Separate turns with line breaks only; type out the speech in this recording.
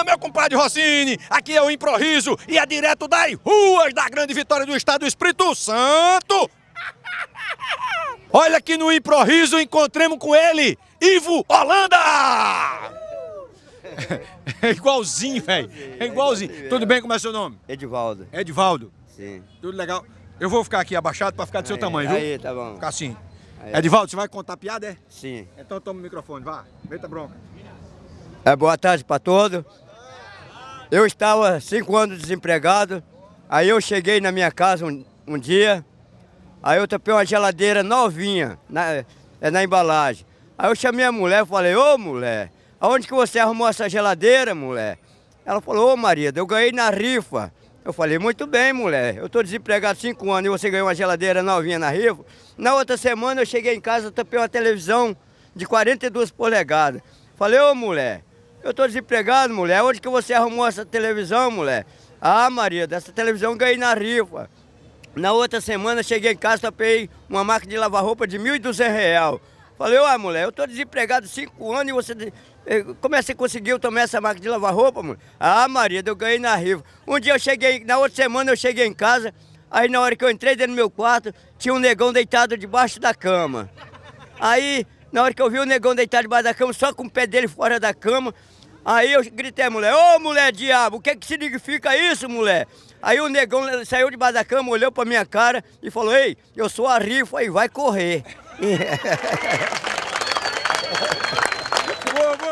É meu compadre Rossini, aqui é o Improviso e é direto das ruas da grande vitória do estado do Espírito Santo. Olha que no Improviso encontremos com ele, Ivo Holanda! É igualzinho, velho. É igualzinho. Tudo bem? Como é seu nome? Edivaldo. Edivaldo? Sim. Tudo legal. Eu vou ficar aqui abaixado pra ficar do seu aí, tamanho, viu? Aí, tá bom. Ficar assim.
Aí. Edivaldo, você vai contar piada, é? Sim.
Então toma o microfone, vá. Meta tá bronca.
É, boa tarde pra todos. Eu estava cinco anos desempregado, aí eu cheguei na minha casa um, um dia, aí eu topei uma geladeira novinha na, é, na embalagem. Aí eu chamei a mulher e falei, ô mulher, aonde que você arrumou essa geladeira, mulher? Ela falou, ô marido, eu ganhei na rifa. Eu falei, muito bem, mulher, eu estou desempregado cinco anos e você ganhou uma geladeira novinha na rifa. Na outra semana eu cheguei em casa, topei uma televisão de 42 polegadas. Falei, ô mulher, eu tô desempregado, mulher. Onde que você arrumou essa televisão, mulher? Ah, marido, essa televisão ganhei na rifa. Na outra semana cheguei em casa, tapei uma máquina de lavar roupa de R$ 1.200. Falei, uai, mulher, eu tô desempregado cinco anos e você. Eh, como é que você conseguiu tomar essa máquina de lavar roupa, mulher? Ah, marido, eu ganhei na rifa. Um dia eu cheguei, na outra semana eu cheguei em casa, aí na hora que eu entrei dentro do meu quarto, tinha um negão deitado debaixo da cama. Aí na hora que eu vi o negão deitado debaixo da cama, só com o pé dele fora da cama, aí eu gritei à mulher, ô mulher diabo, o que que significa isso, mulher? Aí o negão saiu debaixo da cama, olhou pra minha cara e falou, ei, eu sou a rifa e vai correr.